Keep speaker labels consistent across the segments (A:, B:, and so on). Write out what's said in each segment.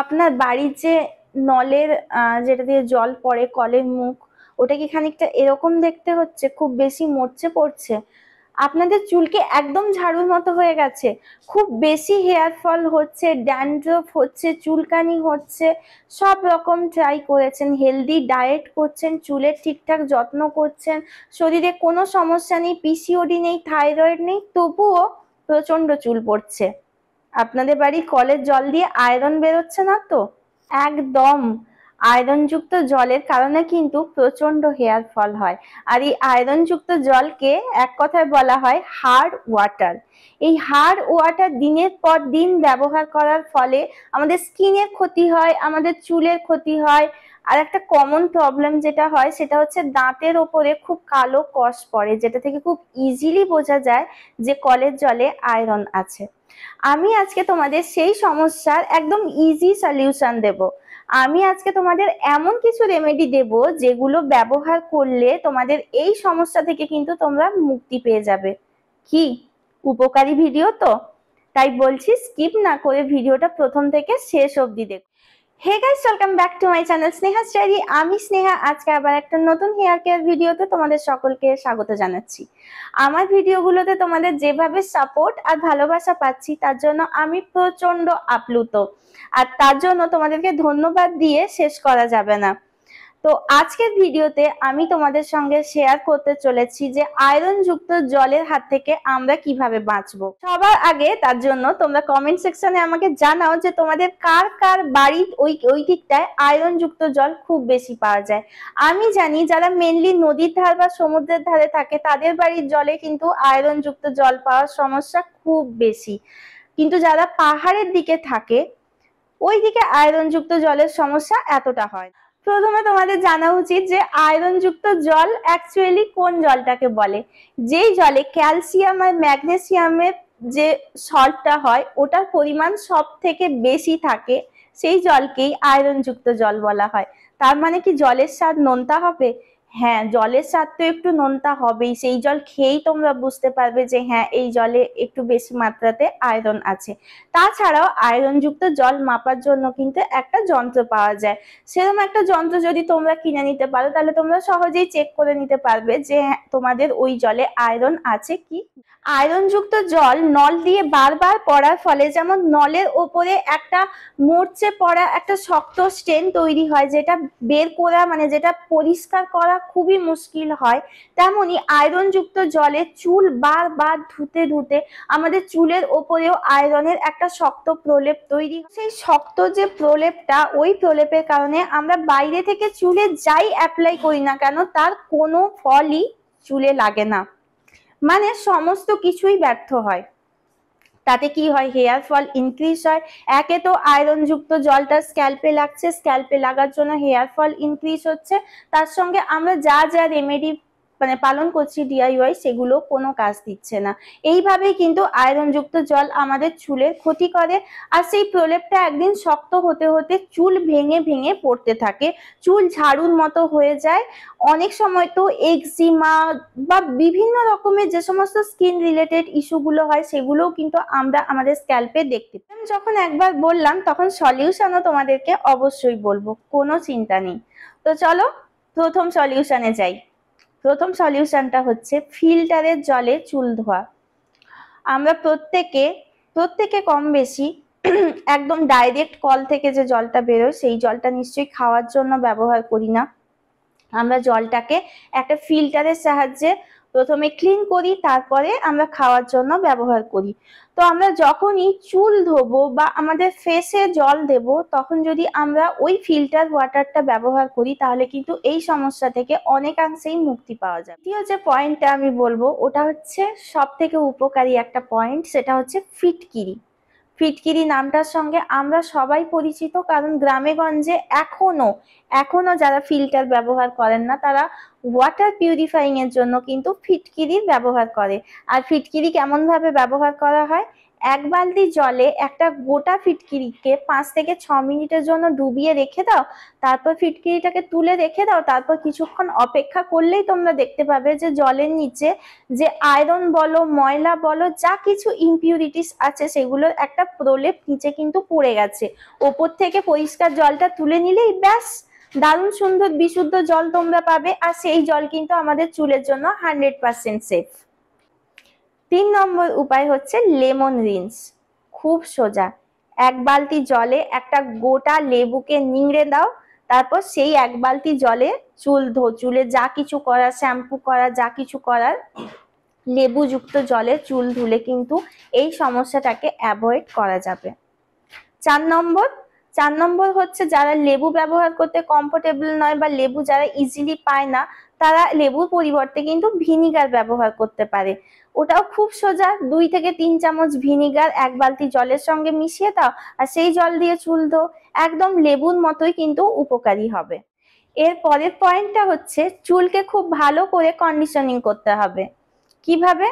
A: আপনার বাড়ির যে নলের যেটা দিয়ে জল পড়ে কলের মুখ ওটা কি খানিকটা এরকম দেখতে হচ্ছে খুব বেশি মরছে পড়ছে আপনাদের চুলকে একদম ঝাড়ুর মতো হয়ে গেছে খুব বেশি হেয়ার ফল হচ্ছে ড্যান্ড্রফ হচ্ছে চুলকানি হচ্ছে সব রকম ট্রাই করেছেন হেলদি ডায়েট করছেন চুলের ঠিকঠাক যত্ন করছেন শরীরে কোনো সমস্যা নেই পিসিওডি নেই থাইরয়েড নেই তবুও প্রচণ্ড চুল পড়ছে আপনাদের বাড়ি কলের জল দিয়ে আয়রন বেরোচ্ছে না তো একদম আয়রনযুক্ত জলের কারণে কিন্তু প্রচন্ড হেয়ার ফল হয় আর এই আয়রনযুক্ত জলকে এক কথায় বলা হয় হার্ড ওয়াটার এই হার্ড ওয়াটার দিনের পর দিন ব্যবহার করার ফলে আমাদের স্কিনের ক্ষতি হয় আমাদের চুলের ক্ষতি হয় আর একটা কমন প্রবলেম যেটা হয় সেটা হচ্ছে দাঁতের ওপরে খুব কালো কষ পড়ে যেটা থেকে খুব ইজিলি বোঝা যায় যে কলের জলে আয়রন আছে আমি আজকে তোমাদের সেই সমস্যার একদম ইজি সলিউশন দেব আমি আজকে তোমাদের এমন কিছু রেমেডি দেব যেগুলো ব্যবহার করলে তোমাদের এই সমস্যা থেকে কিন্তু তোমরা মুক্তি পেয়ে যাবে কি উপকারী ভিডিও তো তাই বলছি স্কিপ না করে ভিডিওটা প্রথম থেকে শেষ অবধি দেখো hey guys welcome back to my channel Sneha study আমি স্নেহা আজকে আবার একটা নতুন হেয়ার কেয়ার ভিডিওতে তোমাদের সকলকে স্বাগত জানাচ্ছি আমার ভিডিওগুলোতে তোমাদের যেভাবে সাপোর্ট আর ভালোবাসা পাচ্ছি তার জন্য আমি প্রচন্ড আপ্লুত আর তার জন্য তোমাদেরকে ধন্যবাদ দিয়ে শেষ করা যাবে না তো আজকের ভিডিওতে আমি তোমাদের সঙ্গে শেয়ার করতে চলেছি যে আয়রন যুক্ত জলের হাত থেকে আমরা কিভাবে বাঁচব সবার আগে তার জন্য তোমরা কমেন্ট সেকশনে আমাকে জানাও যে তোমাদের কার কার বাড়ির ওই ওই দিকটায় আয়রন যুক্ত জল খুব বেশি পাওয়া যায় আমি জানি যারা মেনলি নদীর ধার বা সমুদ্রের ধারে থাকে তাদের বাড়ির জলে কিন্তু আয়রন যুক্ত জল পাওয়ার সমস্যা খুব বেশি কিন্তু যারা পাহাড়ের দিকে থাকে ওই দিকে আয়রনযুক্ত জলের সমস্যা এতটা হয় প্রথমে তোমাদের জানা উচিত যে আয়রনযুক্ত জল অ্যাকচুয়ালি কোন জলটাকে বলে যেই জলে ক্যালসিয়াম আর ম্যাগনেসিয়ামের যে সল্টটা হয় ওটার পরিমাণ সব থেকে বেশি থাকে সেই জলকেই আয়রনযুক্ত জল বলা হয় তার মানে কি জলের স্বাদ নোনতা হবে হ্যাঁ জলের স্বাদ তো একটু নোনতা হবেই সেই জল খেয়েই তোমরা বুঝতে পারবে যে হ্যাঁ এই জলে একটু বেশি মাত্রাতে আয়রন আছে তাছাড়াও আয়রনযুক্ত জল মাপার জন্য কিন্তু একটা যন্ত্র পাওয়া যায় সেরকম একটা যন্ত্র যদি তোমরা কিনে নিতে পারো তাহলে তোমরা সহজেই চেক করে নিতে পারবে যে হ্যাঁ, তোমাদের ওই জলে আয়রন আছে কি আয়রনযুক্ত জল নল দিয়ে বারবার পড়ার ফলে যেমন নলের ওপরে একটা মরচে পড়া একটা শক্ত স্টেন তৈরি হয় যেটা বের করা মানে যেটা পরিষ্কার করা খুবই মুশকিল হয় তেমনি আয়রনযুক্ত জলে চুল বার বার ধুতে ধুতে আমাদের চুলের ওপরেও আয়রনের একটা শক্ত প্রলেপ তৈরি সেই শক্ত যে প্রলেপটা ওই প্রলেপের কারণে আমরা বাইরে থেকে চুলে যাই অ্যাপ্লাই করি না কেন তার কোনো ফলই চুলে লাগে না মানে সমস্ত কিছুই ব্যর্থ হয় তাতে কি হয় হেয়ার ফল ইনক্রিজ হয় একে তো আয়রনযুক্ত জলটা স্ক্যাল্পে লাগছে স্ক্যাল্পে লাগার জন্য হেয়ার ফল ইনক্রিজ হচ্ছে তার সঙ্গে আমরা যা যা রেমেডি মানে পালন করছি ডিআইওয়াই সেগুলো কোনো কাজ দিচ্ছে না এইভাবে কিন্তু আয়রনযুক্ত জল আমাদের চুলের ক্ষতি করে আর সেই প্রলেপটা একদিন শক্ত হতে হতে চুল ভেঙে ভেঙে পড়তে থাকে চুল ঝাড়ুর মতো হয়ে যায় অনেক সময় তো এক্সিমা বা বিভিন্ন রকমের যে সমস্ত স্কিন রিলেটেড ইস্যুগুলো হয় সেগুলোও কিন্তু আমরা আমাদের স্ক্যাল্পে দেখতে যখন একবার বললাম তখন সলিউশনও তোমাদেরকে অবশ্যই বলবো কোনো চিন্তা নেই তো চলো প্রথম সলিউশনে যাই প্রথম সলিউশনটা হচ্ছে ফিল্টারের জলে চুল ধোয়া আমরা প্রত্যেকে প্রত্যেকে কম বেশি একদম ডাইরেক্ট কল থেকে যে জলটা বেরোয় সেই জলটা নিশ্চয়ই খাওয়ার জন্য ব্যবহার করি না আমরা জলটাকে একটা ফিল্টারের সাহায্যে প্রথমে ক্লিন করি তারপরে আমরা খাওয়ার জন্য ব্যবহার করি তো আমরা যখনই চুল ধোবো বা আমাদের ফেসে জল দেব তখন যদি আমরা ওই ফিল্টার ওয়াটারটা ব্যবহার করি তাহলে কিন্তু এই সমস্যা থেকে অনেকাংশেই মুক্তি পাওয়া যায় দ্বিতীয় যে পয়েন্টটা আমি বলবো ওটা হচ্ছে সব থেকে উপকারী একটা পয়েন্ট সেটা হচ্ছে ফিটকিরি ফিটকিরি নামটার সঙ্গে আমরা সবাই পরিচিত কারণ গ্রামে গঞ্জে এখনো এখনো যারা ফিল্টার ব্যবহার করেন না তারা ওয়াটার পিউরিফাইং এর জন্য কিন্তু ফিটকিরির ব্যবহার করে আর ফিটকিরি কেমন ভাবে ব্যবহার করা হয় এক বালতি জলে একটা গোটা ফিটকিরিকে পাঁচ থেকে ছ মিনিটের জন্য ডুবিয়ে রেখে দাও তারপর ফিটকিরিটাকে তুলে রেখে দাও তারপর কিছুক্ষণ অপেক্ষা করলেই তোমরা দেখতে পাবে যে জলের নিচে যে আয়রন বলো ময়লা বলো যা কিছু ইম্পিউরিটিস আছে সেগুলোর একটা প্রলেপ নিচে কিন্তু পড়ে গেছে ওপর থেকে পরিষ্কার জলটা তুলে নিলেই ব্যাস দারুণ সুন্দর বিশুদ্ধ জল তোমরা পাবে আর সেই জল কিন্তু আমাদের চুলের জন্য হান্ড্রেড পার্সেন্ট সেফ তিন নম্বর উপায় হচ্ছে লেমন রিন্স খুব সোজা এক বালতি জলে একটা গোটা লেবুকে নিংড়ে দাও তারপর সেই এক বালতি জলে চুল ধো চুলে যা কিছু করা শ্যাম্পু করা যা কিছু করার লেবুযুক্ত জলে চুল ধুলে কিন্তু এই সমস্যাটাকে অ্যাভয়েড করা যাবে চার নম্বর চার নম্বর হচ্ছে যারা লেবু ব্যবহার করতে কমফোর্টেবল নয় বা লেবু যারা ইজিলি পায় না তারা লেবুর পরিবর্তে কিন্তু ভিনিগার ব্যবহার করতে পারে ওটাও খুব সোজা দুই থেকে তিন চামচ ভিনিগার এক বালতি জলের সঙ্গে মিশিয়ে দাও আর সেই জল দিয়ে চুল ধো একদম লেবুর মতোই কিন্তু উপকারী হবে এর পরের পয়েন্টটা হচ্ছে চুলকে খুব ভালো করে কন্ডিশনিং করতে হবে কিভাবে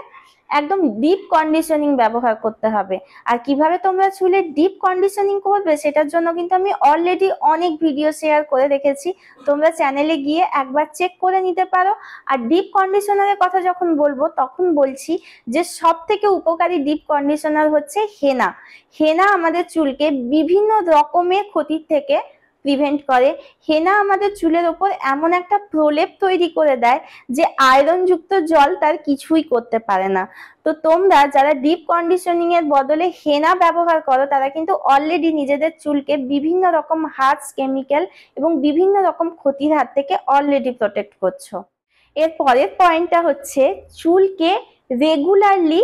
A: একদম ডিপ কন্ডিশনিং ব্যবহার করতে হবে আর কিভাবে তোমরা চুলে ডিপ কন্ডিশনিং করবে সেটার জন্য কিন্তু আমি অলরেডি অনেক ভিডিও শেয়ার করে রেখেছি তোমরা চ্যানেলে গিয়ে একবার চেক করে নিতে পারো আর ডিপ কন্ডিশনারের কথা যখন বলবো তখন বলছি যে সব থেকে উপকারী ডিপ কন্ডিশনার হচ্ছে হেনা হেনা আমাদের চুলকে বিভিন্ন রকমের ক্ষতির থেকে প্রিভেন্ট করে হেনা আমাদের চুলের ওপর এমন একটা প্রলেপ তৈরি করে দেয় যে আয়রনযুক্ত জল তার কিছুই করতে পারে না তো তোমরা যারা ডিপ কন্ডিশনিং এর বদলে হেনা ব্যবহার করো তারা কিন্তু অলরেডি নিজেদের চুলকে বিভিন্ন রকম হার্স কেমিক্যাল এবং বিভিন্ন রকম ক্ষতির হাত থেকে অলরেডি প্রোটেক্ট করছো এর পরের পয়েন্টটা হচ্ছে চুলকে রেগুলারলি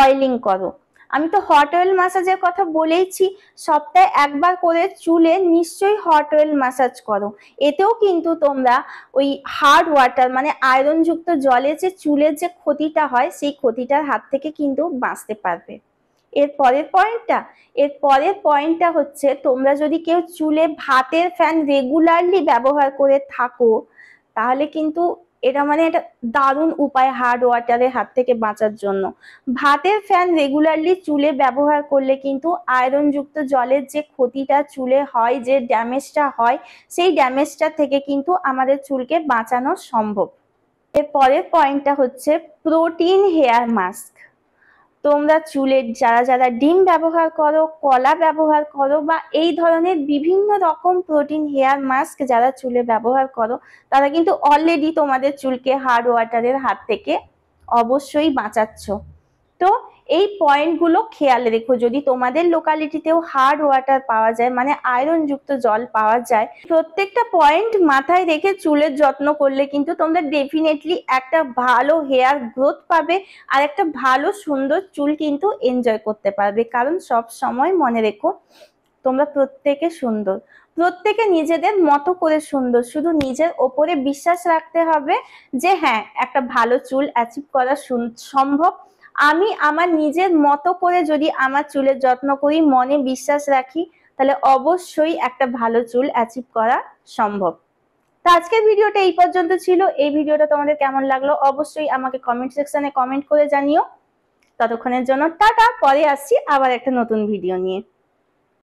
A: অয়েলিং করো আমি তো হট অয়েল মাসাজের কথা বলেইছি সপ্তাহে একবার করে চুলে নিশ্চয়ই হট অয়েল মাসাজ করো এতেও কিন্তু তোমরা ওই হার্ড ওয়াটার মানে আয়রনযুক্ত জলে যে চুলের যে ক্ষতিটা হয় সেই ক্ষতিটার হাত থেকে কিন্তু বাঁচতে পারবে এর পরের পয়েন্টটা এর পরের পয়েন্টটা হচ্ছে তোমরা যদি কেউ চুলে ভাতের ফ্যান রেগুলারলি ব্যবহার করে থাকো তাহলে কিন্তু এটা মানে এটা দারুণ উপায় হার্ড ওয়াটারের হাত থেকে বাঁচার জন্য ভাতের ফ্যান রেগুলারলি চুলে ব্যবহার করলে কিন্তু আয়রনযুক্ত জলের যে ক্ষতিটা চুলে হয় যে ড্যামেজটা হয় সেই ড্যামেজটা থেকে কিন্তু আমাদের চুলকে বাঁচানো সম্ভব এরপরের পয়েন্টটা হচ্ছে প্রোটিন হেয়ার মাস্ক তোমরা চুলের যারা যারা ডিম ব্যবহার করো কলা ব্যবহার করো বা এই ধরনের বিভিন্ন রকম প্রোটিন হেয়ার মাস্ক যারা চুলে ব্যবহার করো তারা কিন্তু অলরেডি তোমাদের চুলকে হার্ড ওয়াটারের হাত থেকে অবশ্যই বাঁচাচ্ছ তো এই পয়েন্টগুলো খেয়াল রেখো যদি তোমাদের লোকালিটিতেও হার্ড ওয়াটার পাওয়া যায় মানে আয়রনযুক্ত জল পাওয়া যায় প্রত্যেকটা পয়েন্ট মাথায় রেখে চুলের যত্ন করলে কিন্তু তোমরা ডেফিনেটলি একটা ভালো হেয়ার গ্রোথ পাবে আর একটা ভালো সুন্দর চুল কিন্তু এনজয় করতে পারবে কারণ সব সময় মনে রেখো তোমরা প্রত্যেকে সুন্দর প্রত্যেকে নিজেদের মতো করে সুন্দর শুধু নিজের ওপরে বিশ্বাস রাখতে হবে যে হ্যাঁ একটা ভালো চুল অ্যাচিভ করা সম্ভব আমি আমার নিজের মতো করে যদি আমার চুলের যত্ন করি মনে বিশ্বাস রাখি তাহলে অবশ্যই একটা ভালো চুল অ্যাচিভ করা সম্ভব তো আজকের ভিডিওটা এই পর্যন্ত ছিল এই ভিডিওটা তোমাদের কেমন লাগলো অবশ্যই আমাকে কমেন্ট সেকশনে কমেন্ট করে জানিও ততক্ষণের জন্য টাটা পরে আসছি আবার একটা নতুন ভিডিও নিয়ে